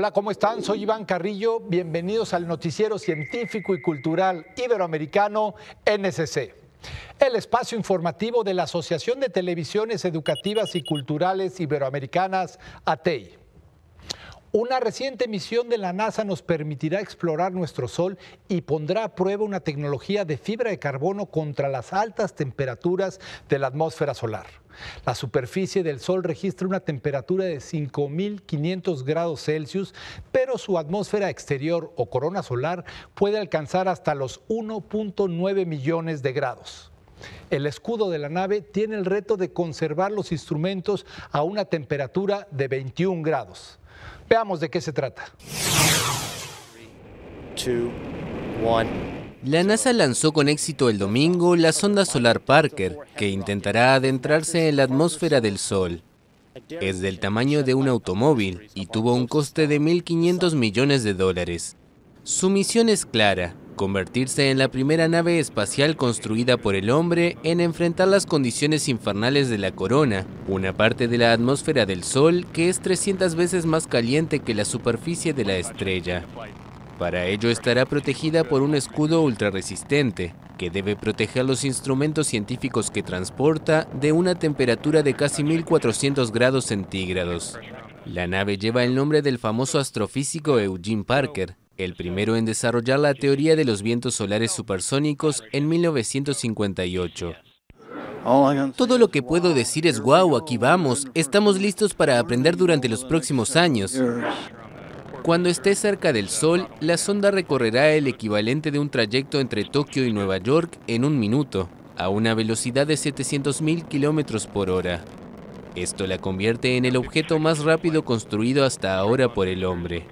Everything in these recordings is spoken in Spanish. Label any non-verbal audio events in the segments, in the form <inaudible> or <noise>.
Hola, ¿cómo están? Soy Iván Carrillo. Bienvenidos al noticiero científico y cultural iberoamericano NSC. El espacio informativo de la Asociación de Televisiones Educativas y Culturales Iberoamericanas, ATEI. Una reciente misión de la NASA nos permitirá explorar nuestro Sol y pondrá a prueba una tecnología de fibra de carbono contra las altas temperaturas de la atmósfera solar. La superficie del Sol registra una temperatura de 5.500 grados Celsius, pero su atmósfera exterior o corona solar puede alcanzar hasta los 1.9 millones de grados. El escudo de la nave tiene el reto de conservar los instrumentos a una temperatura de 21 grados. Veamos de qué se trata. La NASA lanzó con éxito el domingo la sonda solar Parker, que intentará adentrarse en la atmósfera del Sol. Es del tamaño de un automóvil y tuvo un coste de 1.500 millones de dólares. Su misión es clara, convertirse en la primera nave espacial construida por el hombre en enfrentar las condiciones infernales de la corona, una parte de la atmósfera del Sol que es 300 veces más caliente que la superficie de la estrella. Para ello estará protegida por un escudo ultrarresistente, que debe proteger los instrumentos científicos que transporta de una temperatura de casi 1400 grados centígrados. La nave lleva el nombre del famoso astrofísico Eugene Parker, el primero en desarrollar la teoría de los vientos solares supersónicos en 1958. Todo lo que puedo decir es ¡guau, aquí vamos, estamos listos para aprender durante los próximos años. Cuando esté cerca del Sol, la sonda recorrerá el equivalente de un trayecto entre Tokio y Nueva York en un minuto, a una velocidad de 700.000 km por hora. Esto la convierte en el objeto más rápido construido hasta ahora por el hombre.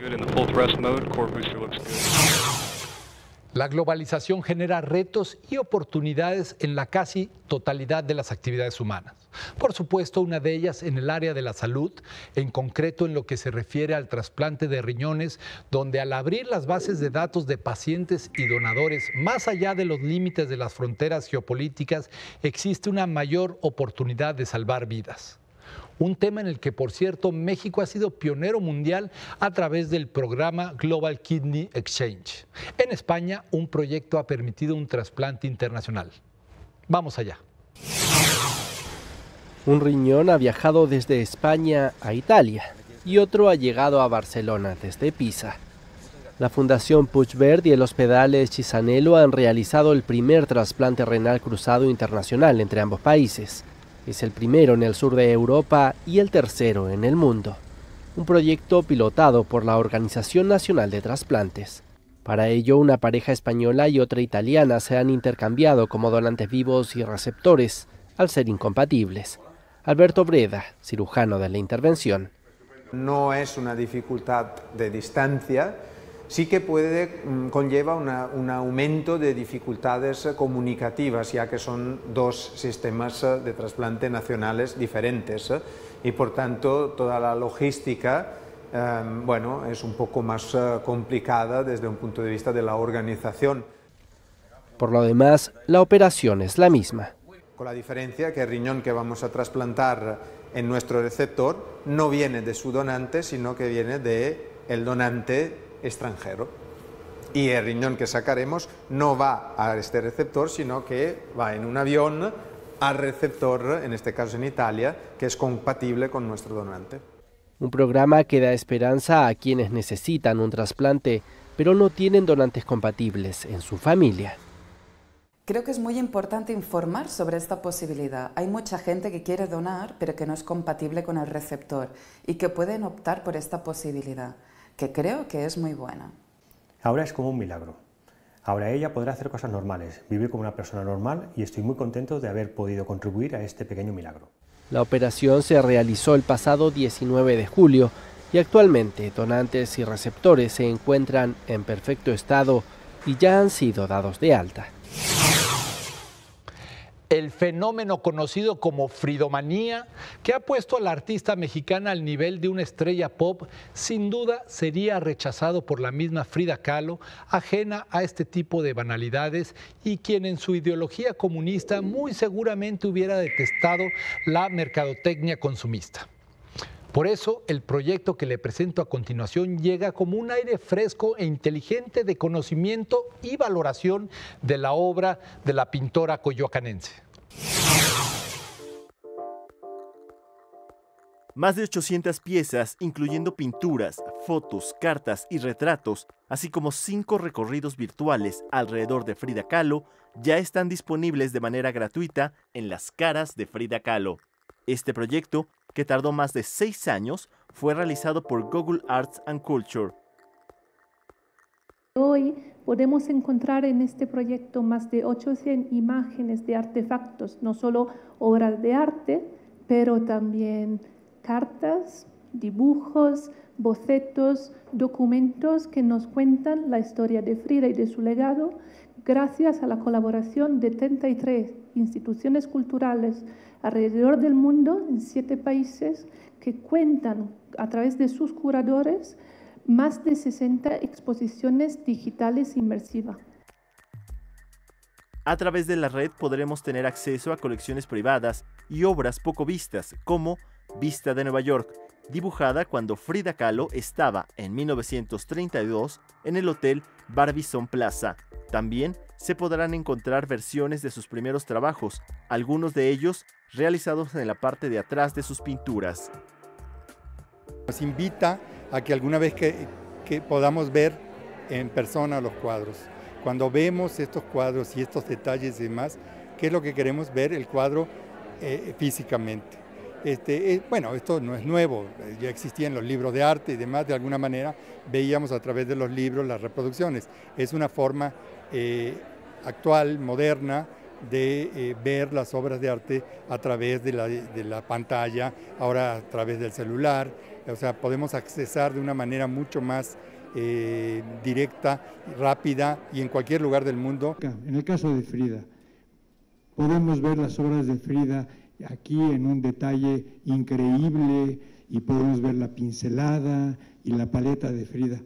La globalización genera retos y oportunidades en la casi totalidad de las actividades humanas. Por supuesto, una de ellas en el área de la salud, en concreto en lo que se refiere al trasplante de riñones, donde al abrir las bases de datos de pacientes y donadores más allá de los límites de las fronteras geopolíticas, existe una mayor oportunidad de salvar vidas un tema en el que, por cierto, México ha sido pionero mundial a través del programa Global Kidney Exchange. En España, un proyecto ha permitido un trasplante internacional. Vamos allá. Un riñón ha viajado desde España a Italia y otro ha llegado a Barcelona desde Pisa. La Fundación Puigverd y el Hospital Chisanelo han realizado el primer trasplante renal cruzado internacional entre ambos países. Es el primero en el sur de Europa y el tercero en el mundo. Un proyecto pilotado por la Organización Nacional de Trasplantes. Para ello, una pareja española y otra italiana se han intercambiado como donantes vivos y receptores al ser incompatibles. Alberto Breda, cirujano de la intervención. No es una dificultad de distancia, sí que puede mm, conlleva un aumento de dificultades eh, comunicativas, ya que son dos sistemas eh, de trasplante nacionales diferentes eh, y por tanto toda la logística em, bueno, es un poco más complicada desde un punto de vista de la organización. Por lo demás, la operación es la misma. Con la diferencia que el riñón que vamos a trasplantar en nuestro receptor no viene de su donante, sino que viene de el donante extranjero. Y el riñón que sacaremos no va a este receptor, sino que va en un avión al receptor, en este caso en Italia, que es compatible con nuestro donante. Un programa que da esperanza a quienes necesitan un trasplante, pero no tienen donantes compatibles en su familia. Creo que es muy importante informar sobre esta posibilidad. Hay mucha gente que quiere donar, pero que no es compatible con el receptor y que pueden optar por esta posibilidad que creo que es muy buena. Ahora es como un milagro. Ahora ella podrá hacer cosas normales, vivir como una persona normal y estoy muy contento de haber podido contribuir a este pequeño milagro. La operación se realizó el pasado 19 de julio y actualmente donantes y receptores se encuentran en perfecto estado y ya han sido dados de alta el fenómeno conocido como fridomanía, que ha puesto a la artista mexicana al nivel de una estrella pop, sin duda sería rechazado por la misma Frida Kahlo, ajena a este tipo de banalidades y quien en su ideología comunista muy seguramente hubiera detestado la mercadotecnia consumista. Por eso, el proyecto que le presento a continuación llega como un aire fresco e inteligente de conocimiento y valoración de la obra de la pintora coyoacanense. Más de 800 piezas, incluyendo pinturas, fotos, cartas y retratos, así como cinco recorridos virtuales alrededor de Frida Kahlo, ya están disponibles de manera gratuita en las caras de Frida Kahlo. Este proyecto que tardó más de seis años, fue realizado por Google Arts and Culture. Hoy podemos encontrar en este proyecto más de 800 imágenes de artefactos, no solo obras de arte, pero también cartas, dibujos, bocetos, documentos que nos cuentan la historia de Frida y de su legado, gracias a la colaboración de 33 instituciones culturales alrededor del mundo, en siete países, que cuentan a través de sus curadores más de 60 exposiciones digitales inmersivas. A través de la red podremos tener acceso a colecciones privadas y obras poco vistas, como Vista de Nueva York, dibujada cuando Frida Kahlo estaba en 1932 en el hotel Barbizon Plaza. También se podrán encontrar versiones de sus primeros trabajos, algunos de ellos realizados en la parte de atrás de sus pinturas. Nos invita a que alguna vez que, podamos ver en persona los cuadros. Cuando vemos estos cuadros y estos detalles y demás, ¿qué es lo que queremos ver el cuadro eh, físicamente? Este, eh, bueno, esto no es nuevo, eh, ya existían los libros de arte y demás, de alguna manera veíamos a través de los libros las reproducciones. Es una forma eh, actual, moderna, de ver las obras de arte a través de la, de la, pantalla, ahora a través del celular, o sea, podemos accesar de una manera mucho más directa, rápida y en cualquier lugar del mundo. En el caso de Frida, podemos ver las obras de Frida aquí en un detalle increíble y podemos ver la pincelada y la paleta de Frida,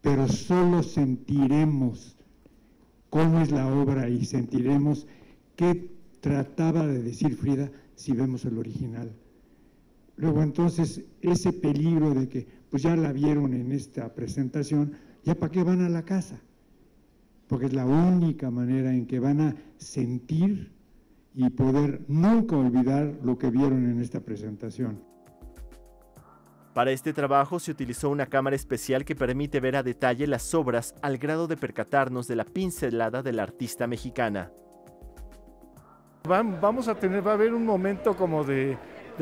pero solo sentiremos cómo es la obra y sentiremos qué trataba de decir Frida si vemos el original. Luego entonces ese peligro de que pues ya la vieron en esta presentación, ya para qué van a la casa, porque es la única manera en que van a sentir y poder nunca olvidar lo que vieron en esta presentación. Para este trabajo se utilizó una cámara especial que permite ver a detalle las obras al grado de percatarnos de la pincelada de la artista mexicana. Vamos a tener, va a haber un momento como de,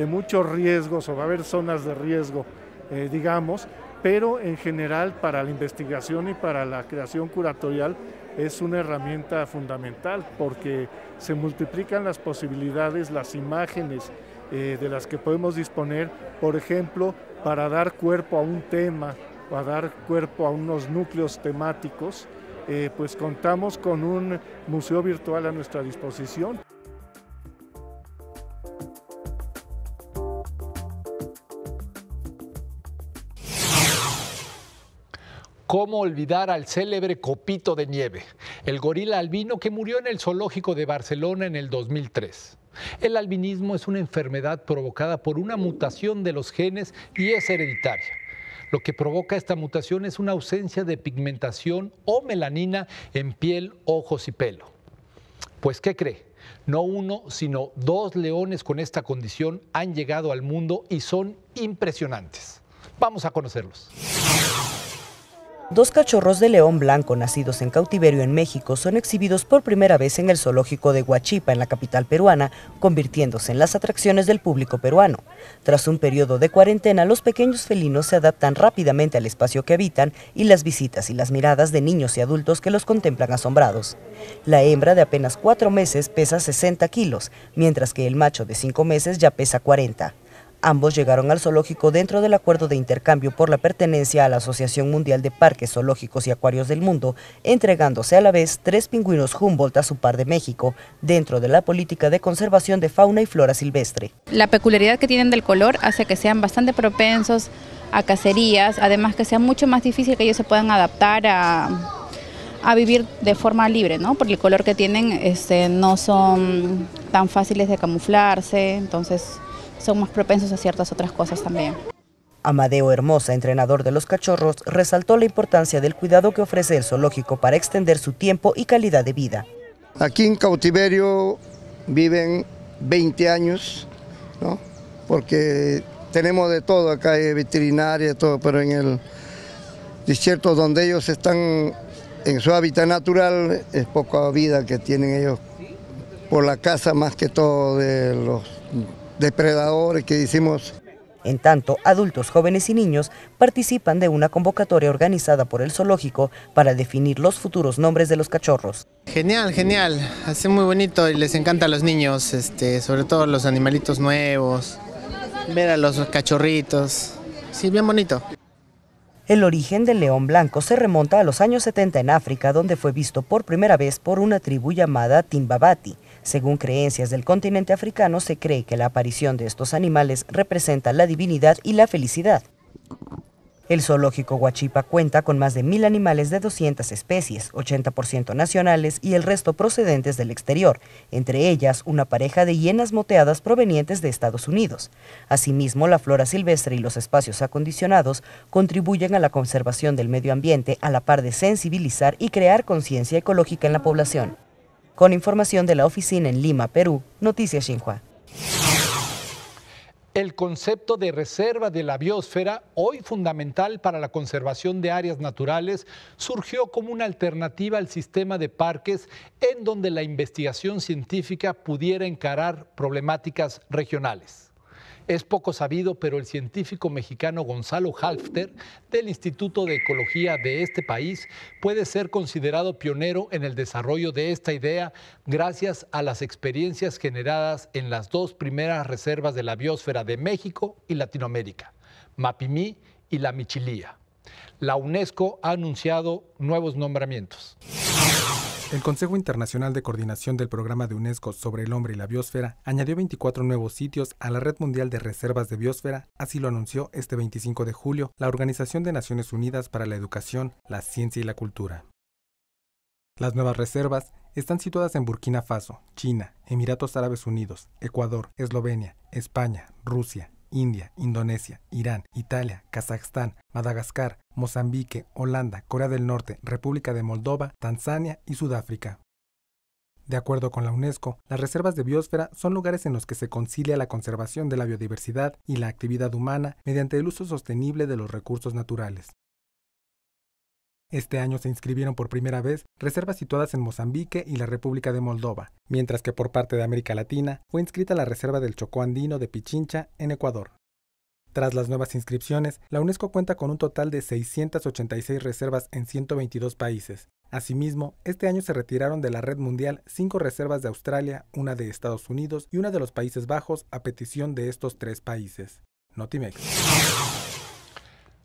muchos riesgos o va a haber zonas de riesgo, eh, digamos, pero en general para la investigación y para la creación curatorial es una herramienta fundamental porque se multiplican las posibilidades, las imágenes eh, de las que podemos disponer, por ejemplo, para dar cuerpo a un tema, para dar cuerpo a unos núcleos temáticos, eh, pues contamos con un museo virtual a nuestra disposición. ¿Cómo olvidar al célebre Copito de Nieve, el gorila albino que murió en el zoológico de Barcelona en el 2003? El albinismo es una enfermedad provocada por una mutación de los genes y es hereditaria. Lo que provoca esta mutación es una ausencia de pigmentación o melanina en piel, ojos y pelo. Pues, ¿qué cree? No uno, sino dos leones con esta condición han llegado al mundo y son impresionantes. Vamos a conocerlos. Dos cachorros de león blanco nacidos en cautiverio en México son exhibidos por primera vez en el zoológico de Huachipa, en la capital peruana, convirtiéndose en las atracciones del público peruano. Tras un periodo de cuarentena, los pequeños felinos se adaptan rápidamente al espacio que habitan y las visitas y las miradas de niños y adultos que los contemplan asombrados. La hembra de apenas cuatro meses pesa 60 kilos, mientras que el macho de cinco meses ya pesa 40. Ambos llegaron al zoológico dentro del acuerdo de intercambio por la pertenencia a la Asociación Mundial de Parques Zoológicos y Acuarios del Mundo, entregándose a la vez tres pingüinos Humboldt a su par de México, dentro de la política de conservación de fauna y flora silvestre. La peculiaridad que tienen del color hace que sean bastante propensos a cacerías, además que sea mucho más difícil que ellos se puedan adaptar a, vivir de forma libre, ¿no? Porque el color que tienen este, no son tan fáciles de camuflarse, entonces son más propensos a ciertas otras cosas también. Amadeo Hermosa, entrenador de los cachorros, resaltó la importancia del cuidado que ofrece el zoológico para extender su tiempo y calidad de vida. Aquí en cautiverio viven 20 años, porque tenemos de todo, acá hay veterinaria, todo, pero en el desierto donde ellos están en su hábitat natural es poca vida que tienen ellos por la casa más que todo de los depredadores que hicimos. En tanto, adultos, jóvenes y niños participan de una convocatoria organizada por el zoológico para definir los futuros nombres de los cachorros. Genial, genial, hace muy bonito y les encanta a los niños, este, sobre todo los animalitos nuevos, ver a los cachorritos, sí, bien bonito. El origen del león blanco se remonta a los años 70 en África, donde fue visto por primera vez por una tribu llamada Timbabati. Según creencias del continente africano, se cree que la aparición de estos animales representa la divinidad y la felicidad. El zoológico Huachipa cuenta con más de mil animales de 200 especies, 80% nacionales y el resto procedentes del exterior, entre ellas una pareja de hienas moteadas provenientes de Estados Unidos. Asimismo, la flora silvestre y los espacios acondicionados contribuyen a la conservación del medio ambiente a la par de sensibilizar y crear conciencia ecológica en la población. Con información de la oficina en Lima, Perú, Noticias Xinhua. El concepto de reserva de la biosfera, hoy fundamental para la conservación de áreas naturales, surgió como una alternativa al sistema de parques en donde la investigación científica pudiera encarar problemáticas regionales. Es poco sabido, pero el científico mexicano Gonzalo Halfter, del Instituto de Ecología de este país, puede ser considerado pionero en el desarrollo de esta idea gracias a las experiencias generadas en las dos primeras reservas de la biosfera de México y Latinoamérica, Mapimí y la Michilía. La UNESCO ha anunciado nuevos nombramientos. El Consejo Internacional de Coordinación del Programa de UNESCO sobre el Hombre y la Biosfera añadió 24 nuevos sitios a la Red Mundial de Reservas de Biosfera, así lo anunció este 25 de julio la Organización de Naciones Unidas para la Educación, la Ciencia y la Cultura. Las nuevas reservas están situadas en Burkina Faso, China, Emiratos Árabes Unidos, Ecuador, Eslovenia, España, Rusia, India, Indonesia, Irán, Italia, Kazajstán, Madagascar, Mozambique, Holanda, Corea del Norte, República de Moldova, Tanzania y Sudáfrica. De acuerdo con la UNESCO, las reservas de biosfera son lugares en los que se concilia la conservación de la biodiversidad y la actividad humana mediante el uso sostenible de los recursos naturales. Este año se inscribieron por primera vez reservas situadas en Mozambique y la República de Moldova, mientras que por parte de América Latina fue inscrita la Reserva del Chocó Andino de Pichincha en Ecuador. Tras las nuevas inscripciones, la UNESCO cuenta con un total de 686 reservas en 122 países. Asimismo, este año se retiraron de la red mundial cinco reservas de Australia, una de Estados Unidos y una de los Países Bajos a petición de estos tres países. Notimex.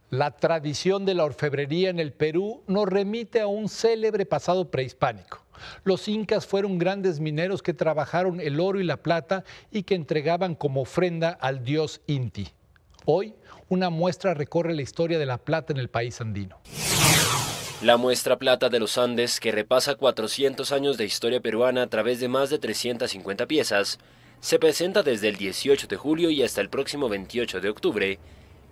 La tradición de la orfebrería en el Perú nos remite a un célebre pasado prehispánico. Los incas fueron grandes mineros que trabajaron el oro y la plata y que entregaban como ofrenda al dios Inti. Hoy, una muestra recorre la historia de la plata en el país andino. La muestra Plata de los Andes, que repasa 400 años de historia peruana a través de más de 350 piezas, se presenta desde el 18 de julio y hasta el próximo 28 de octubre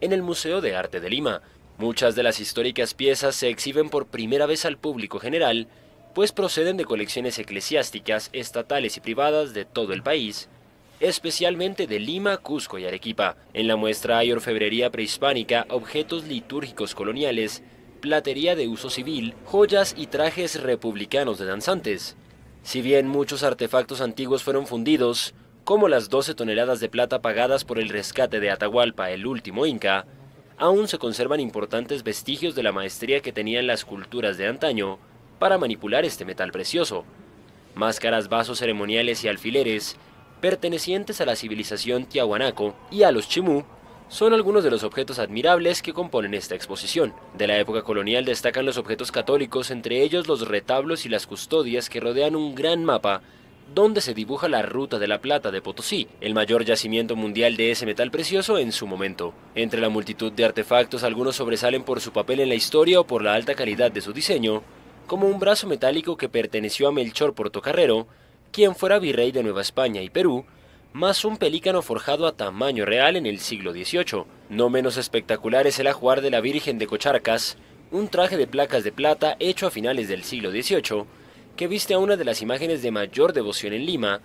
en el Museo de Arte de Lima. Muchas de las históricas piezas se exhiben por primera vez al público general, pues proceden de colecciones eclesiásticas, estatales y privadas de todo el país, especialmente de Lima, Cusco y Arequipa. En la muestra hay orfebrería prehispánica, objetos litúrgicos coloniales, platería de uso civil, joyas y trajes republicanos de danzantes. Si bien muchos artefactos antiguos fueron fundidos, como las 12 toneladas de plata pagadas por el rescate de Atahualpa, el último Inca, aún se conservan importantes vestigios de la maestría que tenían las culturas de antaño para manipular este metal precioso. Máscaras, vasos ceremoniales y alfileres, pertenecientes a la civilización Tiahuanaco y a los Chimú, son algunos de los objetos admirables que componen esta exposición. De la época colonial destacan los objetos católicos, entre ellos los retablos y las custodias que rodean un gran mapa donde se dibuja la ruta de la plata de Potosí, el mayor yacimiento mundial de ese metal precioso en su momento. Entre la multitud de artefactos, algunos sobresalen por su papel en la historia o por la alta calidad de su diseño, como un brazo metálico que perteneció a Melchor Portocarrero, quien fuera virrey de Nueva España y Perú, más un pelícano forjado a tamaño real en el siglo XVIII. No menos espectacular es el ajuar de la Virgen de Cocharcas, un traje de placas de plata hecho a finales del siglo XVIII, que viste a una de las imágenes de mayor devoción en Lima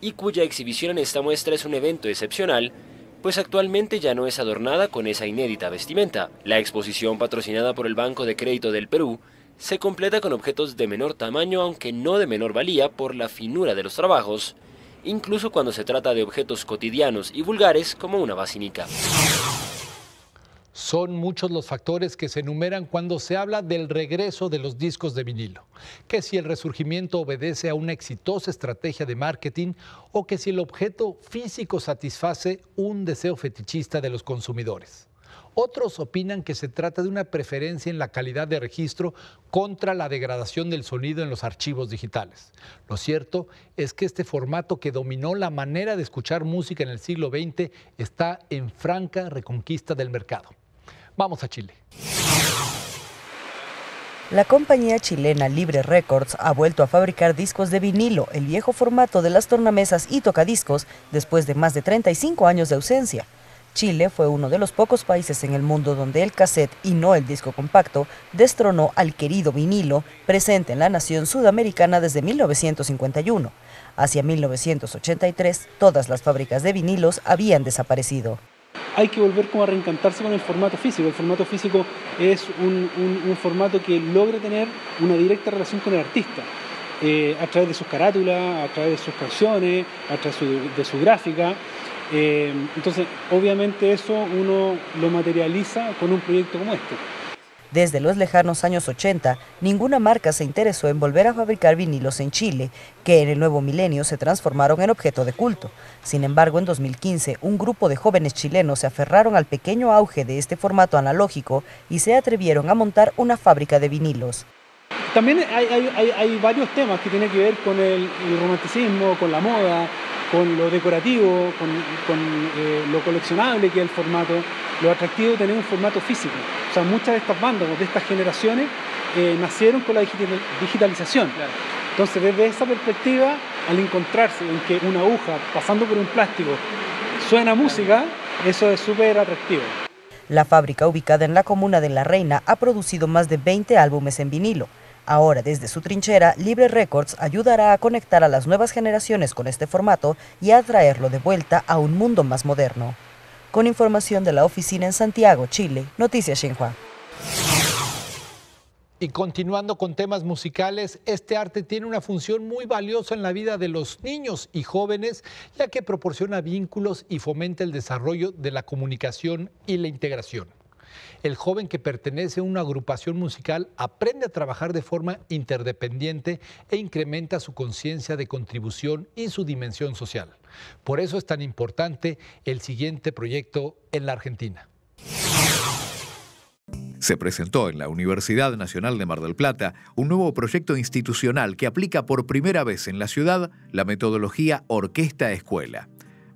y cuya exhibición en esta muestra es un evento excepcional, pues actualmente ya no es adornada con esa inédita vestimenta. La exposición patrocinada por el Banco de Crédito del Perú se completa con objetos de menor tamaño aunque no de menor valía por la finura de los trabajos, incluso cuando se trata de objetos cotidianos y vulgares como una basinica. Son muchos los factores que se enumeran cuando se habla del regreso de los discos de vinilo, que si el resurgimiento obedece a una exitosa estrategia de marketing o que si el objeto físico satisface un deseo fetichista de los consumidores. Otros opinan que se trata de una preferencia en la calidad de registro contra la degradación del sonido en los archivos digitales. Lo cierto es que este formato que dominó la manera de escuchar música en el siglo XX está en franca reconquista del mercado. Vamos a Chile. La compañía chilena Libre Records ha vuelto a fabricar discos de vinilo, el viejo formato de las tornamesas y tocadiscos, después de más de 35 años de ausencia. Chile fue uno de los pocos países en el mundo donde el cassette y no el disco compacto destronó al querido vinilo presente en la nación sudamericana desde 1951. Hacia 1983, todas las fábricas de vinilos habían desaparecido hay que volver como a reencantarse con el formato físico. El formato físico es un, formato que logra tener una directa relación con el artista. Eh, a través de sus carátulas, a través de sus canciones, a través de su, gráfica. Eh, entonces, obviamente eso uno lo materializa con un proyecto como este. Desde los lejanos años 80, ninguna marca se interesó en volver a fabricar vinilos en Chile, que en el nuevo milenio se transformaron en objeto de culto. Sin embargo, en 2015, un grupo de jóvenes chilenos se aferraron al pequeño auge de este formato analógico y se atrevieron a montar una fábrica de vinilos. También hay, varios temas que tienen que ver con el romanticismo, con la moda, con lo decorativo, con, eh, lo coleccionable que es el formato, lo atractivo de tener un formato físico. O sea, muchas de estas bandas, de estas generaciones, eh, nacieron con la digitalización. Entonces, desde esa perspectiva, al encontrarse en que una aguja pasando por un plástico suena música, eso es súper atractivo. La fábrica ubicada en la comuna de La Reina ha producido más de 20 álbumes en vinilo. Ahora, desde su trinchera, Libre Records ayudará a conectar a las nuevas generaciones con este formato y a traerlo de vuelta a un mundo más moderno. Con información de la oficina en Santiago, Chile, Noticias Xinhua. Y continuando con temas musicales, este arte tiene una función muy valiosa en la vida de los niños y jóvenes, ya que proporciona vínculos y fomenta el desarrollo de la comunicación y la integración. El joven que pertenece a una agrupación musical aprende a trabajar de forma interdependiente e incrementa su conciencia de contribución y su dimensión social. Por eso es tan importante el siguiente proyecto en la Argentina se presentó en la Universidad Nacional de Mar del Plata un nuevo proyecto institucional que aplica por primera vez en la ciudad la metodología Orquesta Escuela.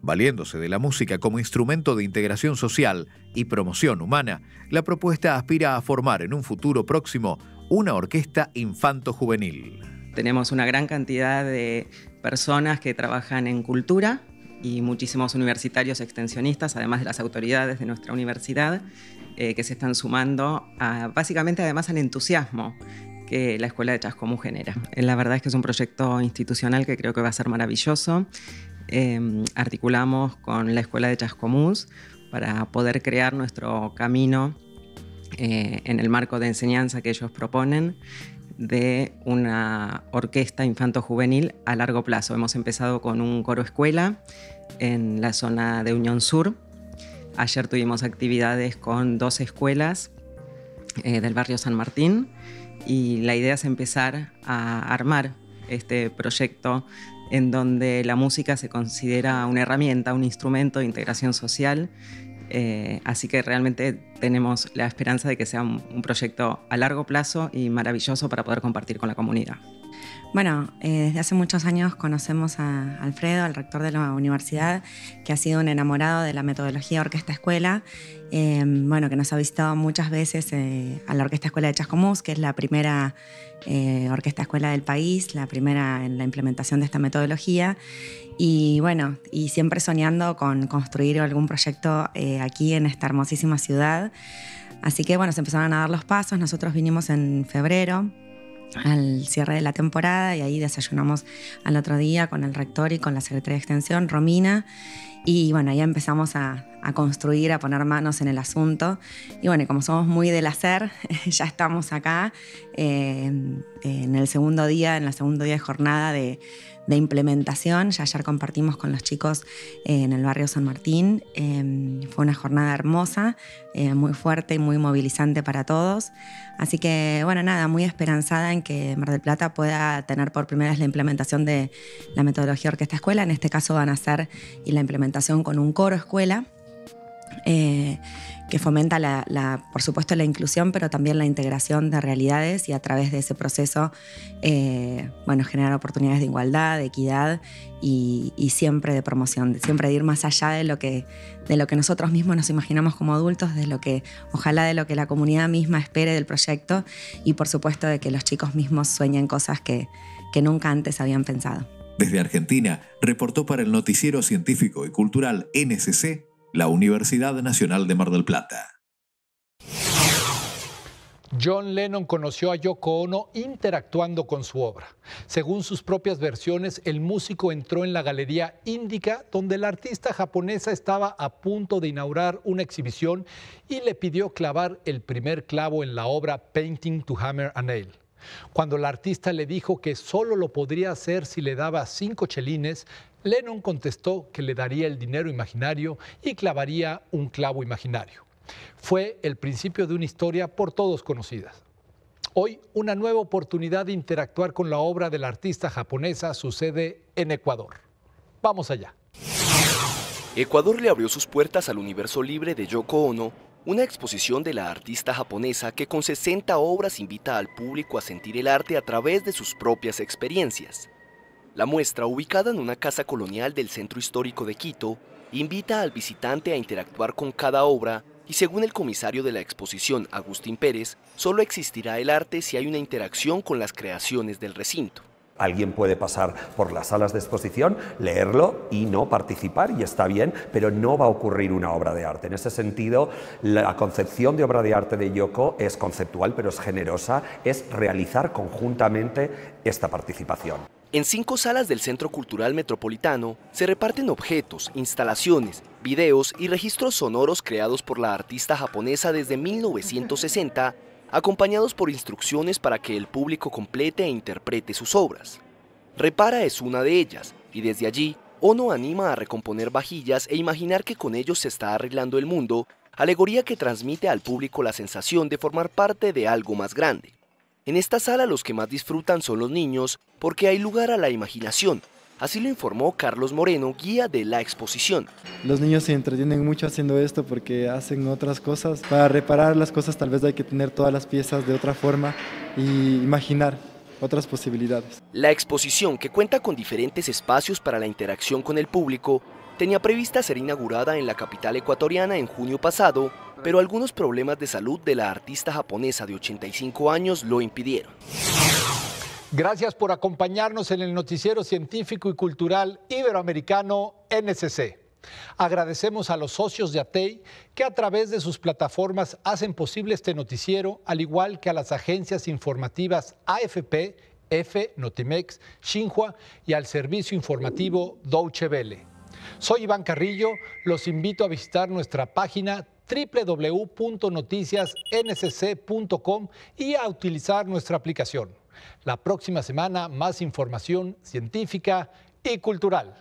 Valiéndose de la música como instrumento de integración social y promoción humana, la propuesta aspira a formar en un futuro próximo una orquesta infanto-juvenil. Tenemos una gran cantidad de personas que trabajan en cultura y muchísimos universitarios extensionistas, además de las autoridades de nuestra universidad, eh, que se están sumando básicamente además al entusiasmo que la Escuela de Chascomú genera. La verdad es que es un proyecto institucional que creo que va a ser maravilloso Em, articulamos con la Escuela de Chascomús para poder crear nuestro camino eh, en el marco de enseñanza que ellos proponen de una orquesta infanto-juvenil a largo plazo. Hemos empezado con un coro escuela en la zona de Unión Sur. Ayer tuvimos actividades con dos escuelas eh, del barrio San Martín y la idea es empezar a armar este proyecto en donde la música se considera una herramienta, un instrumento de integración social. Eh, así que realmente tenemos la esperanza de que sea un proyecto a largo plazo y maravilloso para poder compartir con la comunidad. Bueno, eh, desde hace muchos años conocemos a Alfredo, al rector de la universidad, que ha sido un enamorado de la metodología Orquesta Escuela, em, bueno, que nos ha visitado muchas veces eh, a la Orquesta Escuela de Chascomús, que es la primera eh, orquesta escuela del país, la primera en la implementación de esta metodología. Y bueno, y siempre soñando con construir algún proyecto aquí en esta hermosísima ciudad. Así que bueno, se empezaron a dar los pasos, nosotros vinimos en febrero al cierre de la temporada y ahí desayunamos al otro día con el rector y con la secretaria de Extensión, Romina, y bueno, ya empezamos a, construir, a poner manos en el asunto. Y bueno, como somos muy del hacer, <laughs> ya estamos acá en el segundo día, en la segundo día de jornada de, implementación. Ya ayer compartimos con los chicos eh, en el barrio San Martín. Em, fue una jornada hermosa, eh, muy fuerte y muy movilizante para todos. Así que, bueno, nada, muy esperanzada en que Mar del Plata pueda tener por primera vez la implementación de la metodología Orquesta Escuela. En este caso van a ser y la implementación con un coro escuela eh, que fomenta, la, por supuesto, la inclusión, pero también la integración de realidades y a través de ese proceso, eh, bueno, generar oportunidades de igualdad, de equidad y, siempre de promoción, siempre de ir más allá de lo, que, de lo que nosotros mismos nos imaginamos como adultos, de lo que, ojalá de lo que la comunidad misma espere del proyecto y, por supuesto, de que los chicos mismos sueñen cosas que nunca antes habían pensado. Desde Argentina, reportó para el noticiero científico y cultural NCC la Universidad Nacional de Mar del Plata. John Lennon conoció a Yoko Ono interactuando con su obra. Según sus propias versiones, el músico entró en la Galería Índica, donde la artista japonesa estaba a punto de inaugurar una exhibición y le pidió clavar el primer clavo en la obra Painting to Hammer a Nail. Cuando la artista le dijo que solo lo podría hacer si le daba cinco chelines, Lennon contestó que le daría el dinero imaginario y clavaría un clavo imaginario. Fue el principio de una historia por todos conocida. Hoy, una nueva oportunidad de interactuar con la obra de la artista japonesa sucede en Ecuador. Vamos allá. Ecuador le abrió sus puertas al universo libre de Yoko Ono una exposición de la artista japonesa que con 60 obras invita al público a sentir el arte a través de sus propias experiencias. La muestra, ubicada en una casa colonial del centro histórico de Quito, invita al visitante a interactuar con cada obra y según el comisario de la exposición, Agustín Pérez, solo existirá el arte si hay una interacción con las creaciones del recinto. Alguien puede pasar por las salas de exposición, leerlo y no participar, y está bien, pero no va a ocurrir una obra de arte. En ese sentido, la concepción de obra de arte de Yoko es conceptual, pero es generosa, es realizar conjuntamente esta participación. En cinco salas del Centro Cultural Metropolitano se reparten objetos, instalaciones, videos y registros sonoros creados por la artista japonesa desde 1960 acompañados por instrucciones para que el público complete e interprete sus obras. Repara es una de ellas, y desde allí, Ono anima a recomponer vajillas e imaginar que con ellos se está arreglando el mundo, alegoría que transmite al público la sensación de formar parte de algo más grande. En esta sala los que más disfrutan son los niños, porque hay lugar a la imaginación, Así lo informó Carlos Moreno, guía de la exposición. Los niños se entretienen mucho haciendo esto porque hacen otras cosas. Para reparar las cosas tal vez hay que tener todas las piezas de otra forma y imaginar otras posibilidades. La exposición, que cuenta con diferentes espacios para la interacción con el público, tenía prevista ser inaugurada en la capital ecuatoriana en junio pasado, pero algunos problemas de salud de la artista japonesa de 85 años lo impidieron. Gracias por acompañarnos en el noticiero científico y cultural iberoamericano NCC. Agradecemos a los socios de ATEI que a través de sus plataformas hacen posible este noticiero, al igual que a las agencias informativas AFP, F, Notimex, Xinhua y al servicio informativo Deutsche Welle. Soy Iván Carrillo, los invito a visitar nuestra página www.noticiasncc.com y a utilizar nuestra aplicación. La próxima semana más información científica y cultural.